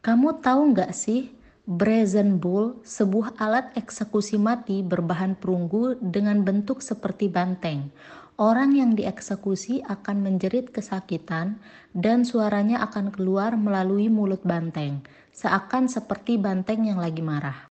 Kamu tahu nggak sih, brazen bull, sebuah alat eksekusi mati berbahan perunggu dengan bentuk seperti banteng. Orang yang dieksekusi akan menjerit kesakitan dan suaranya akan keluar melalui mulut banteng, seakan seperti banteng yang lagi marah.